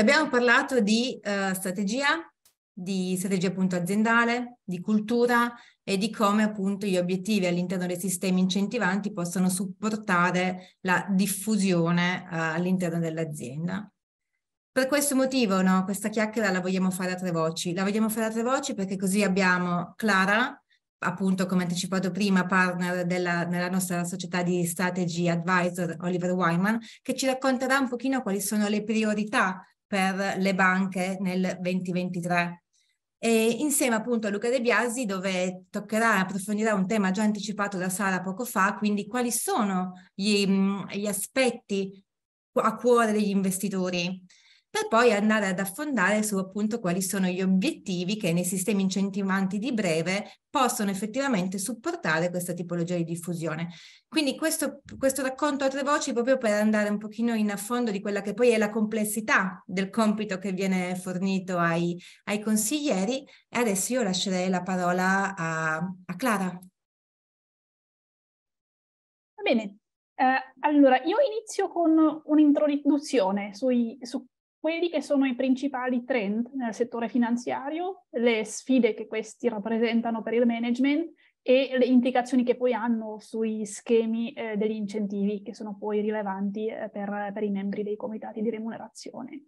abbiamo parlato di uh, strategia, di strategia appunto aziendale, di cultura e di come appunto gli obiettivi all'interno dei sistemi incentivanti possono supportare la diffusione uh, all'interno dell'azienda. Per questo motivo no, questa chiacchiera la vogliamo fare a tre voci. La vogliamo fare a tre voci perché così abbiamo Clara, appunto come anticipato prima, partner della, nella nostra società di strategy advisor Oliver Wyman, che ci racconterà un pochino quali sono le priorità per le banche nel 2023. E insieme appunto a Luca De Biasi, dove toccherà e approfondirà un tema già anticipato da Sara poco fa, quindi quali sono gli, mm, gli aspetti a cuore degli investitori per poi andare ad affondare su appunto quali sono gli obiettivi che nei sistemi incentivanti di breve possono effettivamente supportare questa tipologia di diffusione. Quindi questo, questo racconto a tre voci proprio per andare un pochino in affondo di quella che poi è la complessità del compito che viene fornito ai, ai consiglieri e adesso io lascerei la parola a, a Clara. Va bene, eh, allora, io inizio con un'introduzione sui, su quelli che sono i principali trend nel settore finanziario, le sfide che questi rappresentano per il management e le implicazioni che poi hanno sui schemi eh, degli incentivi che sono poi rilevanti eh, per, per i membri dei comitati di remunerazione.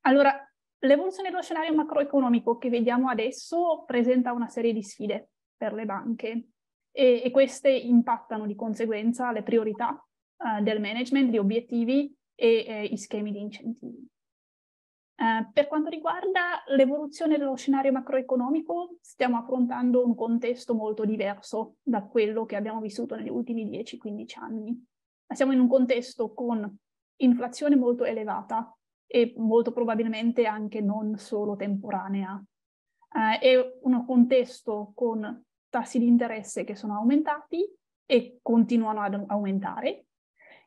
Allora, l'evoluzione dello scenario macroeconomico che vediamo adesso presenta una serie di sfide per le banche e, e queste impattano di conseguenza le priorità eh, del management, gli obiettivi e eh, i schemi di incentivi. Eh, per quanto riguarda l'evoluzione dello scenario macroeconomico, stiamo affrontando un contesto molto diverso da quello che abbiamo vissuto negli ultimi 10-15 anni. Siamo in un contesto con inflazione molto elevata e molto probabilmente anche non solo temporanea. Eh, è un contesto con tassi di interesse che sono aumentati e continuano ad aumentare,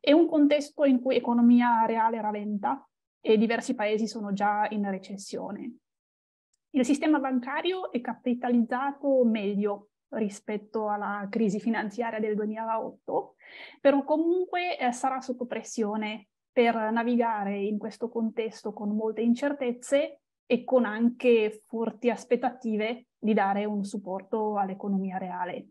è un contesto in cui economia reale rallenta e diversi paesi sono già in recessione. Il sistema bancario è capitalizzato meglio rispetto alla crisi finanziaria del 2008, però comunque eh, sarà sotto pressione per navigare in questo contesto con molte incertezze e con anche forti aspettative di dare un supporto all'economia reale.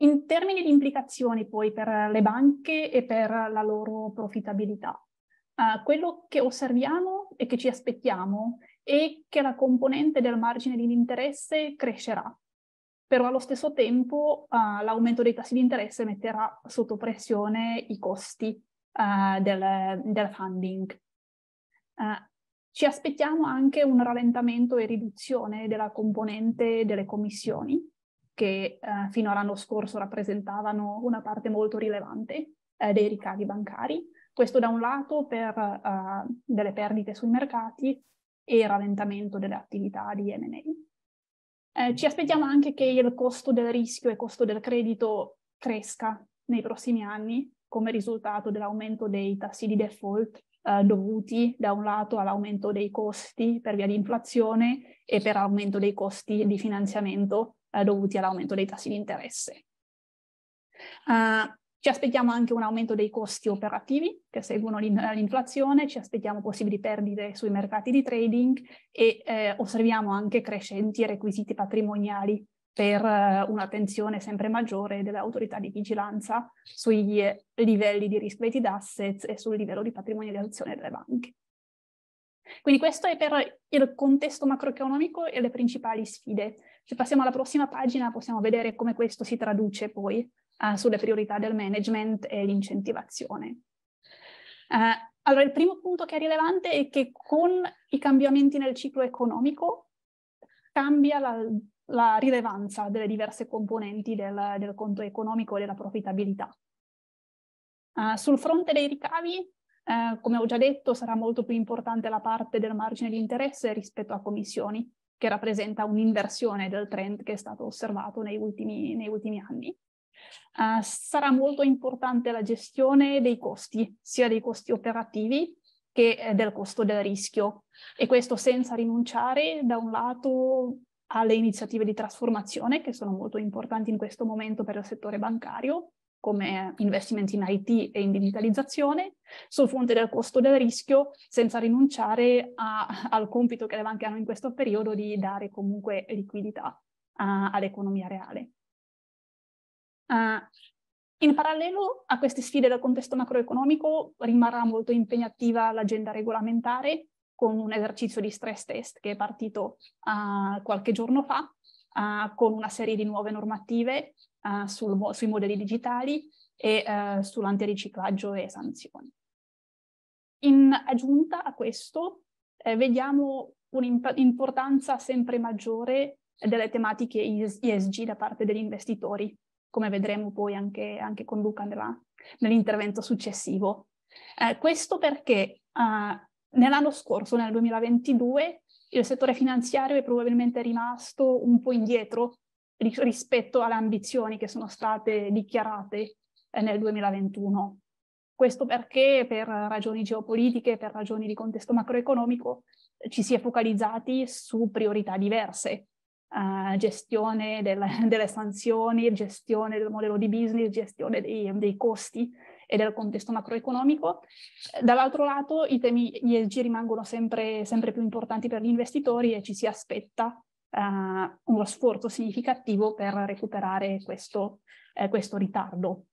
In termini di implicazioni poi per le banche e per la loro profittabilità, uh, eh, quello che osserviamo e che ci aspettiamo è che la componente del margine di interesse crescerà, però allo stesso tempo uh, l'aumento dei tassi di interesse metterà sotto pressione i costi uh, del, del, funding. Uh, ci aspettiamo anche un rallentamento e riduzione della componente delle commissioni, che eh, fino all'anno scorso rappresentavano una parte molto rilevante eh, dei ricavi bancari. Questo da un lato per eh, delle perdite sui mercati e rallentamento delle attività di M&A. Eh, ci aspettiamo anche che il costo del rischio e il costo del credito cresca nei prossimi anni come risultato dell'aumento dei tassi di default eh, dovuti da un lato all'aumento dei costi per via di inflazione e per aumento dei costi di finanziamento eh, dovuti all'aumento dei tassi di interesse. Uh, ci aspettiamo anche un aumento dei costi operativi che seguono l'inflazione, ci aspettiamo possibili perdite sui mercati di trading e eh, osserviamo anche crescenti requisiti patrimoniali per eh, un'attenzione sempre maggiore dell'autorità di vigilanza sui eh, livelli di rischio weighted assets e sul livello di patrimonializzazione delle banche. Quindi questo è per il contesto macroeconomico e le principali sfide. Se passiamo alla prossima pagina possiamo vedere come questo si traduce poi uh, sulle priorità del management e l'incentivazione. Uh, allora, il primo punto che è rilevante è che con i cambiamenti nel ciclo economico cambia la, la rilevanza delle diverse componenti del, del conto economico e della profittabilità. Uh, eh, sul fronte dei ricavi eh, come ho già detto, sarà molto più importante la parte del margine di interesse rispetto a commissioni, che rappresenta un'inversione del trend che è stato osservato negli ultimi, negli ultimi anni. Eh, sarà molto importante la gestione dei costi, sia dei costi operativi che eh, del costo del rischio. E questo senza rinunciare, da un lato, alle iniziative di trasformazione che sono molto importanti in questo momento per il settore bancario, come investimenti in IT e in digitalizzazione, sul fronte del costo del rischio, senza rinunciare a, al compito che le banche hanno in questo periodo di dare comunque liquidità a, all'economia reale. Uh, in parallelo a queste sfide del contesto macroeconomico rimarrà molto impegnativa l'agenda regolamentare con un esercizio di stress test che è partito uh, qualche giorno fa uh, con una serie di nuove normative uh, sul, sui modelli digitali e uh, eh, sull'antiriciclaggio e sanzioni. In aggiunta a questo eh, vediamo un'importanza sempre maggiore delle tematiche ESG da parte degli investitori, come vedremo poi anche, anche con Luca nella, nell'intervento successivo. Eh, questo perché uh, nell'anno scorso, nel 2022, il settore finanziario è probabilmente rimasto un po' indietro rispetto alle ambizioni che sono state dichiarate eh, nel 2021. Questo perché per ragioni geopolitiche, per ragioni di contesto macroeconomico, eh, ci si è focalizzati su priorità diverse. Uh, gestione del, delle sanzioni, gestione del modello di business, gestione dei, dei costi e del contesto macroeconomico. Dall'altro lato i temi ESG rimangono sempre, sempre più importanti per gli investitori e ci si aspetta uh, uno sforzo significativo per recuperare questo, eh, questo ritardo.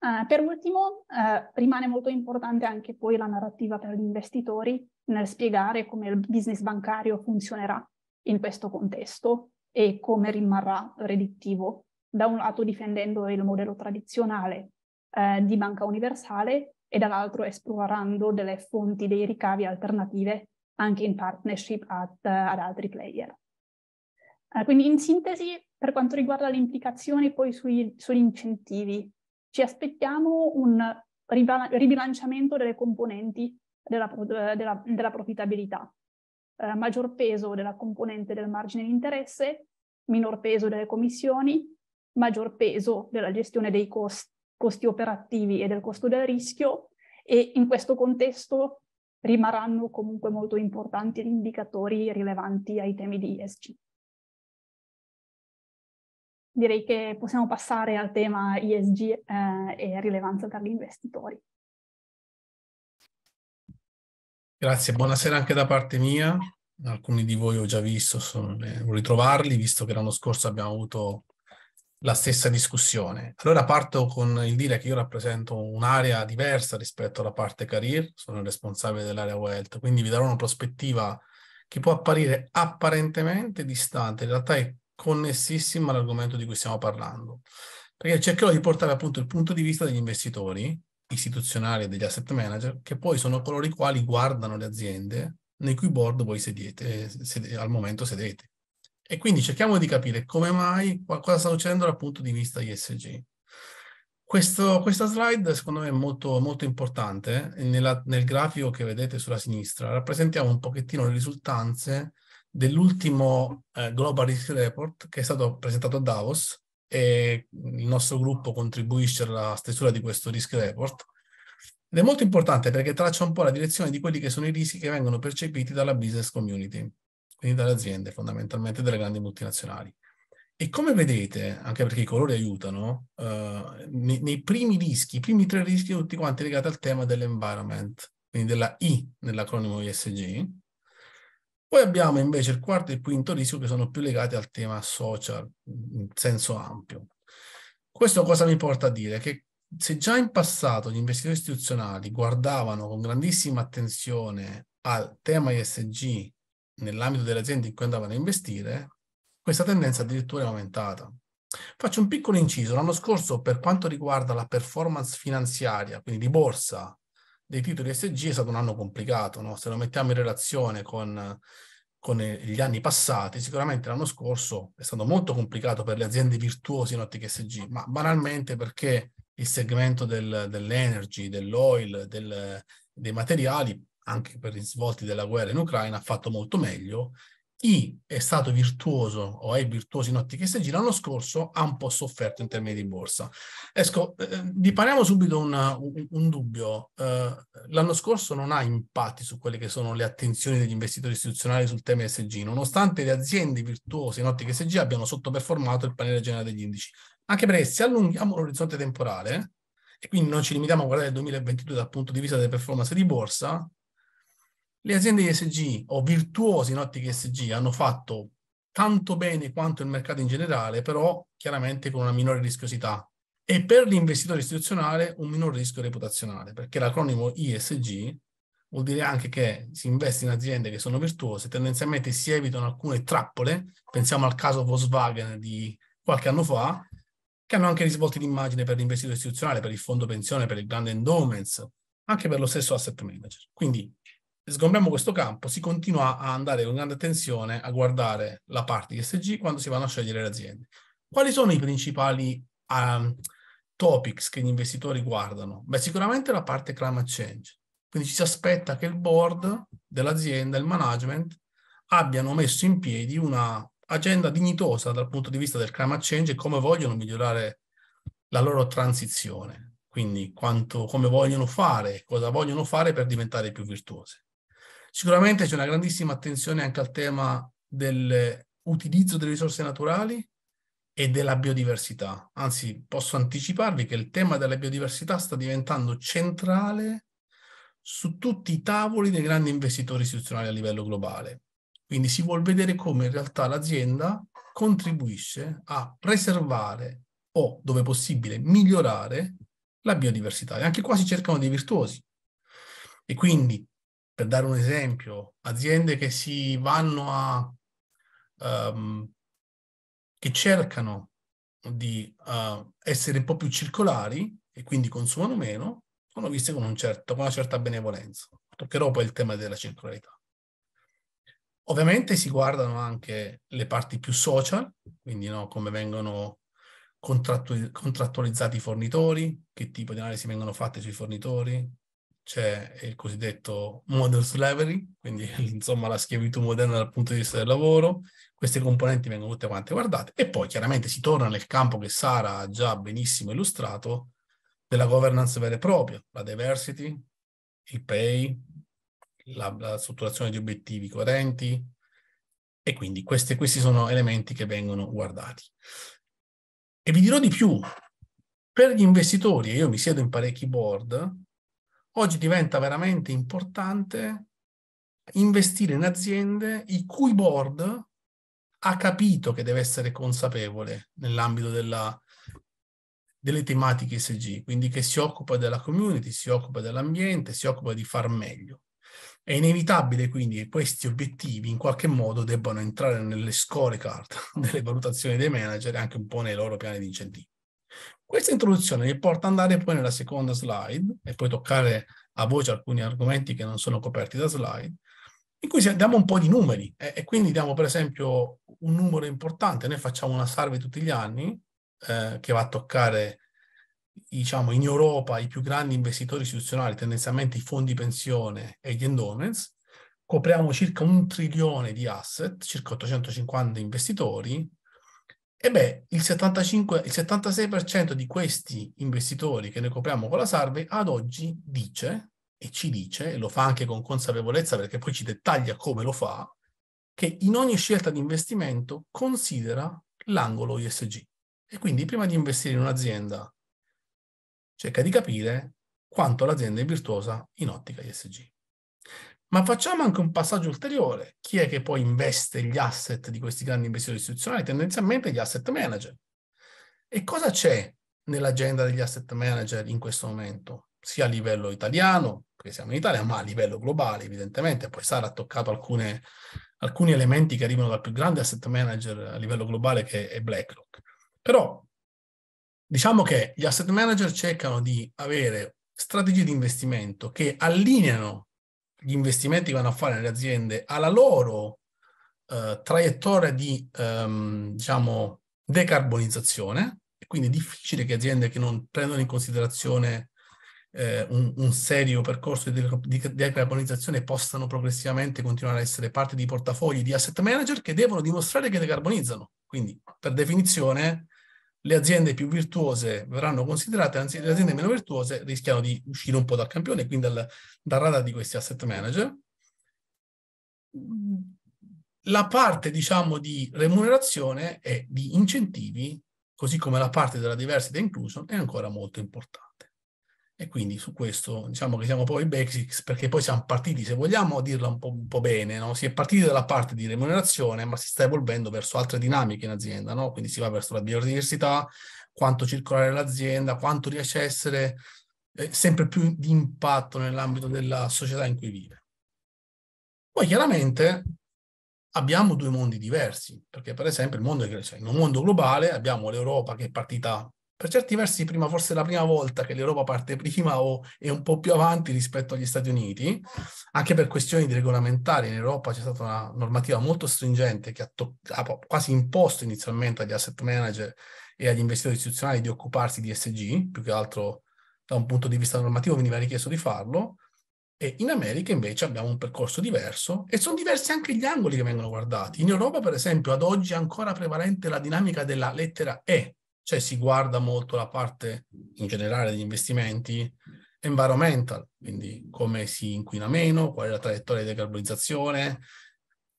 Uh, per ultimo, uh, rimane molto importante anche poi la narrativa per gli investitori nel spiegare come il business bancario funzionerà in questo contesto e come rimarrà redditivo. da un lato difendendo il modello tradizionale eh, di banca universale e dall'altro esplorando delle fonti dei ricavi alternative anche in partnership ad, ad altri player. Eh, quindi in sintesi, per quanto riguarda le implicazioni poi sui, sugli incentivi, ci aspettiamo un ribilanciamento delle componenti della, della, della profittabilità, eh, maggior peso della componente del margine di interesse, minor peso delle commissioni, maggior peso della gestione dei costi, costi operativi e del costo del rischio e in questo contesto rimarranno comunque molto importanti indicatori rilevanti ai temi di ESG. Direi che possiamo passare al tema ESG eh, e rilevanza per gli investitori. Grazie, buonasera anche da parte mia. Alcuni di voi ho già visto, sono, eh, ritrovarli, visto che l'anno scorso abbiamo avuto la stessa discussione. Allora parto con il dire che io rappresento un'area diversa rispetto alla parte career, sono il responsabile dell'area wealth, quindi vi darò una prospettiva che può apparire apparentemente distante, in realtà è connessissima all'argomento di cui stiamo parlando. Perché cercherò di portare appunto il punto di vista degli investitori istituzionali e degli asset manager, che poi sono coloro i quali guardano le aziende nei cui board voi sedete, eh, sed- al momento sedete. E quindi cerchiamo di capire come mai, qualcosa sta succedendo dal punto di vista ISG. Questo, questa slide secondo me è molto, molto importante. Nella, nel grafico che vedete sulla sinistra rappresentiamo un pochettino le risultanze dell'ultimo eh, Global Risk Report che è stato presentato a Davos e il nostro gruppo contribuisce alla stesura di questo Risk Report. Ed è molto importante perché traccia un po' la direzione di quelli che sono i rischi che vengono percepiti dalla business community quindi dalle aziende, fondamentalmente dalle grandi multinazionali. E come vedete, anche perché i colori aiutano, eh, nei, nei, primi rischi, i primi tre rischi tutti quanti legati al tema dell'environment, quindi della I nell'acronimo ISG. Poi abbiamo invece il quarto e il quinto rischio che sono più legati al tema social in senso ampio. Questo cosa mi porta a dire? Che se già in passato gli investitori istituzionali guardavano con grandissima attenzione al tema ISG nell'ambito delle aziende in cui andavano a investire, questa tendenza addirittura è aumentata. Faccio un piccolo inciso. L'anno scorso, per quanto riguarda la performance finanziaria, quindi di borsa dei titoli SG, è stato un anno complicato. No? Se lo mettiamo in relazione con, con, gli anni passati, sicuramente l'anno scorso è stato molto complicato per le aziende virtuose in ottica SG, ma banalmente perché il segmento del, dell'energy, dell'oil, del, dei materiali anche per gli svolti della guerra in Ucraina, ha fatto molto meglio. Chi è stato virtuoso o è virtuoso in ottica SG l'anno scorso, ha un po' sofferto in termini di borsa. Esco, eh, dipariamo subito una, un, un, dubbio. Eh, l'anno scorso non ha impatti su quelle che sono le attenzioni degli investitori istituzionali sul tema SG, nonostante le aziende virtuose in ottica SG abbiano sottoperformato il paniere generale degli indici. Anche perché se allunghiamo l'orizzonte temporale, eh, e quindi non ci limitiamo a guardare il 2022 dal punto di vista delle performance di borsa, le aziende ESG o virtuose in ottica ESG hanno fatto tanto bene quanto il mercato in generale, però chiaramente con una minore rischiosità e per l'investitore istituzionale un minor rischio reputazionale, perché l'acronimo ISG vuol dire anche che si investe in aziende che sono virtuose, tendenzialmente si evitano alcune trappole, pensiamo al caso Volkswagen di qualche anno fa, che hanno anche risvolti d'immagine per l'investitore istituzionale, per il fondo pensione, per il grande endowments, anche per lo stesso asset manager. Quindi sgombriamo questo campo, si continua a andare con grande attenzione a guardare la parte di SG quando si vanno a scegliere le aziende. Quali sono i principali um, topics che gli investitori guardano? Beh, sicuramente la parte climate change. Quindi ci si aspetta che il board dell'azienda, il management, abbiano messo in piedi una agenda dignitosa dal punto di vista del climate change e come vogliono migliorare la loro transizione. Quindi quanto, come vogliono fare, cosa vogliono fare per diventare più virtuose. Sicuramente c'è una grandissima attenzione anche al tema dell'utilizzo delle risorse naturali e della biodiversità. Anzi, posso anticiparvi che il tema della biodiversità sta diventando centrale su tutti i tavoli dei grandi investitori istituzionali a livello globale. Quindi si vuol vedere come in realtà l'azienda contribuisce a preservare o, dove possibile, migliorare la biodiversità. E anche qua si cercano dei virtuosi. E quindi per dare un esempio, aziende che si vanno a, um, che cercano di uh, essere un po' più circolari e quindi consumano meno, sono viste con, un certo, con una certa benevolenza. Toccherò poi il tema della circolarità. Ovviamente si guardano anche le parti più social, quindi no, come vengono contrattualizzati i fornitori, che tipo di analisi vengono fatte sui fornitori, c'è il cosiddetto modern slavery, quindi insomma la schiavitù moderna dal punto di vista del lavoro, queste componenti vengono tutte quante guardate e poi chiaramente si torna nel campo che Sara ha già benissimo illustrato della governance vera e propria, la diversity, il pay, la, la strutturazione di obiettivi coerenti e quindi queste, questi sono elementi che vengono guardati. E vi dirò di più, per gli investitori, e io mi siedo in parecchi board, Oggi diventa veramente importante investire in aziende il cui board ha capito che deve essere consapevole nell'ambito della, delle tematiche SG, quindi che si occupa della community, si occupa dell'ambiente, si occupa di far meglio. È inevitabile quindi che questi obiettivi in qualche modo debbano entrare nelle scorecard delle valutazioni dei manager e anche un po' nei loro piani di incentivo. Questa introduzione mi porta ad andare poi nella seconda slide e poi toccare a voce alcuni argomenti che non sono coperti da slide, in cui diamo un po' di numeri eh, e quindi diamo per esempio un numero importante, noi facciamo una survey tutti gli anni eh, che va a toccare diciamo in Europa i più grandi investitori istituzionali, tendenzialmente i fondi pensione e gli endowments, copriamo circa un trilione di asset, circa 850 investitori, e beh, il, 75, il 76% di questi investitori che noi copriamo con la survey ad oggi dice, e ci dice, e lo fa anche con consapevolezza perché poi ci dettaglia come lo fa, che in ogni scelta di investimento considera l'angolo ISG. E quindi prima di investire in un'azienda cerca di capire quanto l'azienda è virtuosa in ottica ISG. Ma facciamo anche un passaggio ulteriore. Chi è che poi investe gli asset di questi grandi investitori istituzionali? Tendenzialmente gli asset manager. E cosa c'è nell'agenda degli asset manager in questo momento? Sia a livello italiano, che siamo in Italia, ma a livello globale, evidentemente. Poi Sara ha toccato alcune, alcuni elementi che arrivano dal più grande asset manager a livello globale, che è BlackRock. Però diciamo che gli asset manager cercano di avere strategie di investimento che allineano gli investimenti che vanno a fare le aziende alla loro eh, traiettoria di ehm, diciamo, decarbonizzazione, quindi è difficile che aziende che non prendono in considerazione eh, un, un, serio percorso di, di, di decarbonizzazione possano progressivamente continuare a essere parte di portafogli di asset manager che devono dimostrare che decarbonizzano. Quindi, per definizione, le aziende più virtuose verranno considerate, anzi le aziende meno virtuose rischiano di uscire un po' dal campione, quindi dal, dal radar di questi asset manager. La parte, diciamo, di remunerazione e di incentivi, così come la parte della diversity inclusion, è ancora molto importante. E quindi su questo diciamo che siamo poi basics, perché poi siamo partiti, se vogliamo dirla un po', un po bene, no? si è partiti dalla parte di remunerazione, ma si sta evolvendo verso altre dinamiche in azienda, no? quindi si va verso la biodiversità, quanto circolare l'azienda, quanto riesce a essere eh, sempre più di impatto nell'ambito della società in cui vive. Poi chiaramente abbiamo due mondi diversi, perché per esempio il mondo è cresciuto, in un mondo globale abbiamo l'Europa che è partita per certi versi prima, forse la prima volta che l'Europa parte prima o è un po' più avanti rispetto agli Stati Uniti, anche per questioni di regolamentari. In Europa c'è stata una normativa molto stringente che ha, to- ha quasi imposto inizialmente agli asset manager e agli investitori istituzionali di occuparsi di SG, più che altro da un punto di vista normativo veniva richiesto di farlo. E in America invece abbiamo un percorso diverso e sono diversi anche gli angoli che vengono guardati. In Europa, per esempio, ad oggi è ancora prevalente la dinamica della lettera E cioè si guarda molto la parte in generale degli investimenti environmental, quindi come si inquina meno, qual è la traiettoria di decarbonizzazione.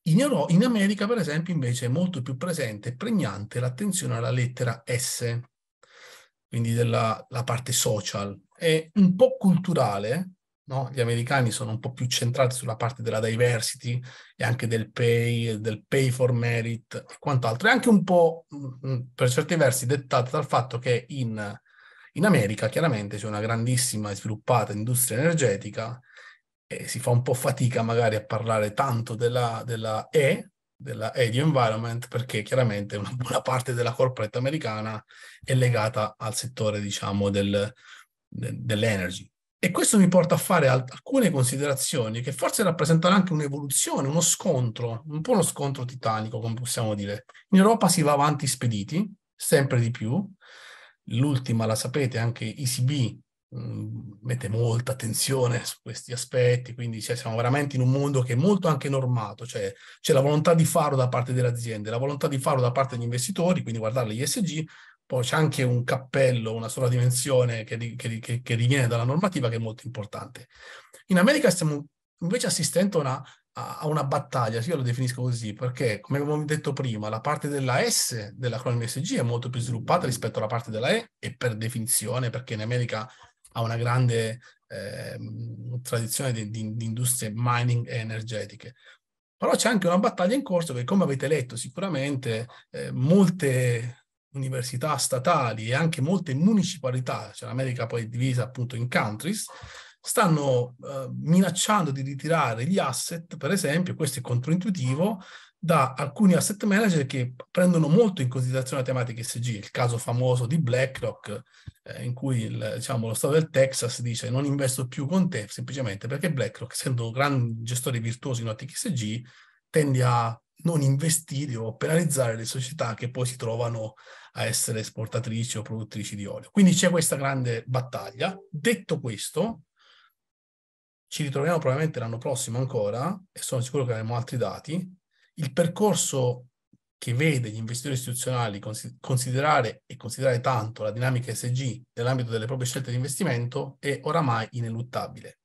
In, Euro- in America, per esempio, invece è molto più presente e pregnante l'attenzione alla lettera S, quindi della parte social. È un po' culturale, No? Gli americani sono un po' più centrati sulla parte della diversity e anche del pay, del pay for merit e quant'altro, e anche un po' mh, mm, mm, per certi versi dettata dal fatto che in, in America chiaramente c'è una grandissima e sviluppata industria energetica e si fa un po' fatica magari a parlare tanto della, della E, della E di environment, perché chiaramente una buona parte della corporate americana è legata al settore, diciamo, del, dell'energy, e questo mi porta a fare alcune considerazioni che forse rappresentano anche un'evoluzione, uno scontro, un po' uno scontro titanico, come possiamo dire. In Europa si va avanti spediti, sempre di più. L'ultima, la sapete, anche ECB mh, mm, mette molta attenzione su questi aspetti, quindi cioè, siamo veramente in un mondo che è molto anche normato, cioè c'è la volontà di farlo da parte delle aziende, la volontà di farlo da parte degli investitori, quindi guardare gli l'ISG, poi c'è anche un cappello, una sola dimensione che, che, che, che diviene dalla normativa che è molto importante. In America stiamo invece assistendo una, a una battaglia, io lo definisco così, perché come abbiamo detto prima, la parte della S dell'acronimo SG è molto più sviluppata rispetto alla parte della E e per definizione, perché in America ha una grande eh, tradizione di, di, di, industrie mining e energetiche. Però c'è anche una battaglia in corso che, come avete letto sicuramente, eh, molte università statali e anche molte municipalità, cioè l'America poi è divisa appunto in countries, stanno eh, minacciando di ritirare gli asset, per esempio, questo è controintuitivo, da alcuni asset manager che prendono molto in considerazione la tematica SG, il caso famoso di BlackRock, eh, in cui il, diciamo, lo Stato del Texas dice non investo più con te, semplicemente perché BlackRock, essendo un gran gestore virtuoso in ottica ESG, tende a non investire o penalizzare le società che poi si trovano a essere esportatrici o produttrici di olio. Quindi c'è questa grande battaglia. Detto questo, ci ritroviamo probabilmente l'anno prossimo ancora, e sono sicuro che avremo altri dati. Il percorso che vede gli investitori istituzionali considerare e considerare tanto la dinamica SG nell'ambito delle proprie scelte di investimento è oramai ineluttabile.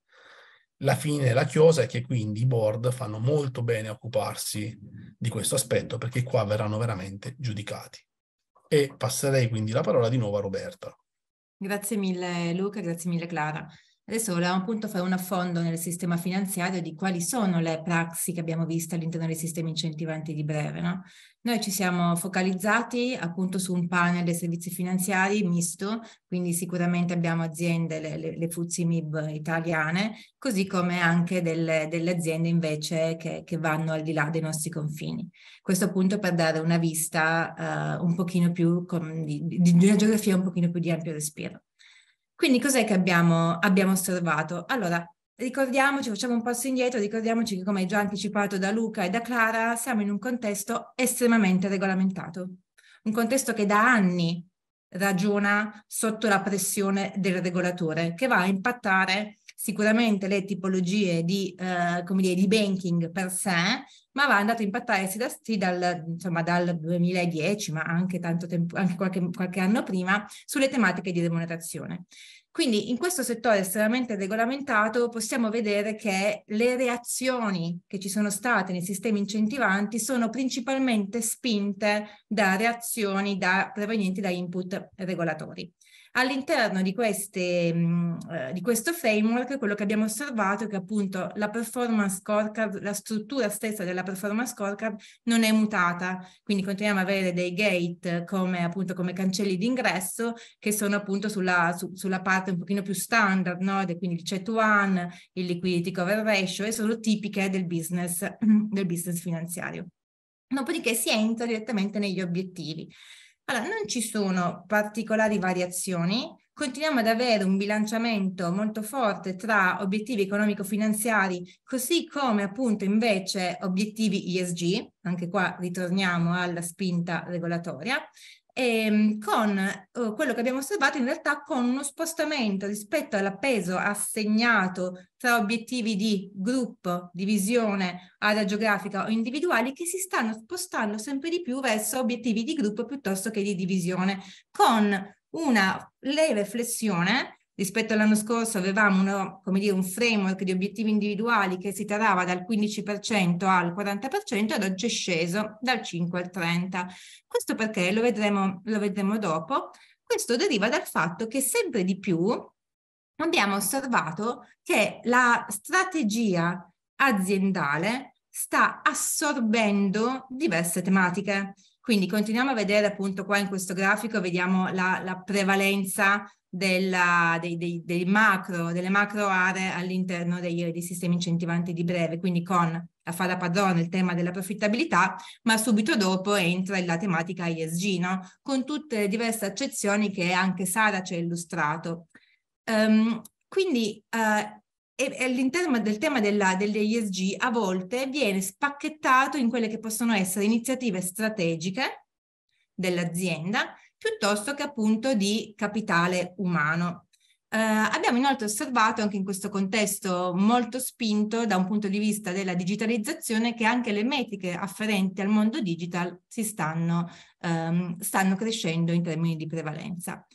La fine della chiosa è che quindi i board fanno molto bene a occuparsi di questo aspetto perché qua verranno veramente giudicati. E passerei quindi la parola di nuovo a Roberta. Grazie mille Luca, grazie mille Clara. Adesso volevamo appunto fare un affondo nel sistema finanziario di quali sono le praxi che abbiamo visto all'interno dei sistemi incentivanti di breve. No? Noi ci siamo focalizzati appunto su un panel dei servizi finanziari misto, quindi sicuramente abbiamo aziende, le, le, le Fuzzi MIB italiane, così come anche delle, delle aziende invece che, che, vanno al di là dei nostri confini. Questo appunto per dare una vista uh, un pochino più, con, di, di una geografia un pochino più di ampio respiro. Quindi cos'è che abbiamo, abbiamo osservato? Allora, ricordiamoci, facciamo un passo indietro, ricordiamoci che come già anticipato da Luca e da Clara, siamo in un contesto estremamente regolamentato, un contesto che da anni ragiona sotto la pressione del regolatore, che va a impattare sicuramente le tipologie di, eh, dire, di banking per sé, ma va andato a impattarsi da, sì, dal, insomma, dal 2010, ma anche, tempo, anche qualche, qualche anno prima, sulle tematiche di remunerazione. Quindi in questo settore estremamente regolamentato possiamo vedere che le reazioni che ci sono state nei sistemi incentivanti sono principalmente spinte da reazioni da, provenienti da input regolatori. All'interno di, queste, eh, di questo framework quello che abbiamo osservato è che appunto la performance scorecard, la struttura stessa della performance scorecard non è mutata, quindi continuiamo ad avere dei gate come appunto come cancelli d'ingresso che sono appunto sulla, su, sulla parte un pochino più standard, no? quindi il CET 1, il liquidity cover ratio e sono tipiche del business, del business finanziario. Dopodiché si entra direttamente negli obiettivi. Allora, non ci sono particolari variazioni continuiamo ad avere un bilanciamento molto forte tra obiettivi economico-finanziari, così come appunto invece obiettivi ISG, anche qua ritorniamo alla spinta regolatoria, ehm, con eh, quello che abbiamo osservato in realtà con uno spostamento rispetto all'appeso assegnato tra obiettivi di gruppo, divisione, area geografica o individuali che si stanno spostando sempre di più verso obiettivi di gruppo piuttosto che di divisione, con una leve flessione rispetto all'anno scorso avevamo uno, dire, un framework di obiettivi individuali che si tarava dal 15% al 40% ed oggi è sceso dal 5 al 30%. Questo perché lo vedremo, lo vedremo dopo. Questo deriva dal fatto che sempre di più abbiamo osservato che la strategia aziendale sta assorbendo diverse tematiche. Quindi continuiamo a vedere appunto qua in questo grafico, vediamo la, la prevalenza della, dei, dei, dei macro, delle macro aree all'interno dei, dei, sistemi incentivanti di breve, quindi con la fada padrone, il tema della profittabilità, ma subito dopo entra la tematica ISG, no? con tutte le diverse accezioni che anche Sara ci ha illustrato. Um, quindi eh, e, e all'interno del tema della, degli a volte viene spacchettato in quelle che possono essere iniziative strategiche dell'azienda piuttosto che appunto di capitale umano. Eh, abbiamo inoltre osservato anche in questo contesto molto spinto da un punto di vista della digitalizzazione che anche le metriche afferenti al mondo digital si stanno, ehm, stanno crescendo in termini di prevalenza.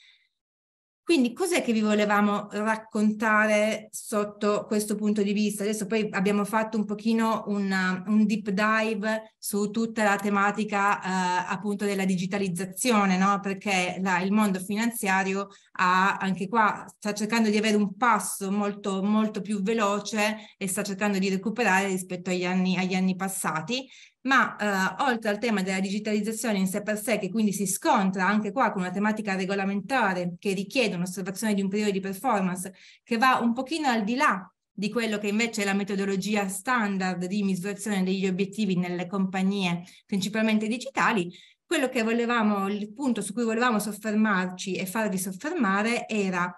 Quindi cos'è che vi volevamo raccontare sotto questo punto di vista? Adesso poi abbiamo fatto un pochino un, un deep dive su tutta la tematica eh, appunto della digitalizzazione, no? perché la, il mondo finanziario ha anche qua, sta cercando di avere un passo molto, molto più veloce e sta cercando di recuperare rispetto agli anni, agli anni passati ma eh, oltre al tema della digitalizzazione in sé per sé, che quindi si scontra anche qua con una tematica regolamentare che richiede un'osservazione di un periodo di performance che va un pochino al di là di quello che invece è la metodologia standard di misurazione degli obiettivi nelle compagnie principalmente digitali, quello che volevamo, il punto su cui volevamo soffermarci e farvi soffermare era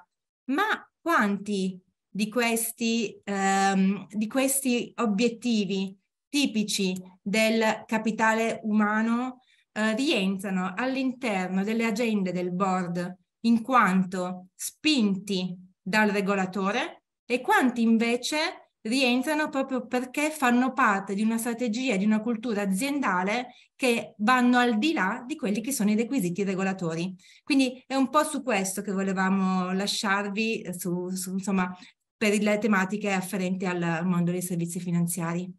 ma quanti di questi, ehm, di questi obiettivi tipici del capitale umano eh, rientrano all'interno delle agende del board in quanto spinti dal regolatore e quanti invece rientrano proprio perché fanno parte di una strategia, di una cultura aziendale che vanno al di là di quelli che sono i requisiti regolatori. Quindi è un po' su questo che volevamo lasciarvi, eh, su, su, insomma, per le tematiche afferenti al mondo dei servizi finanziari.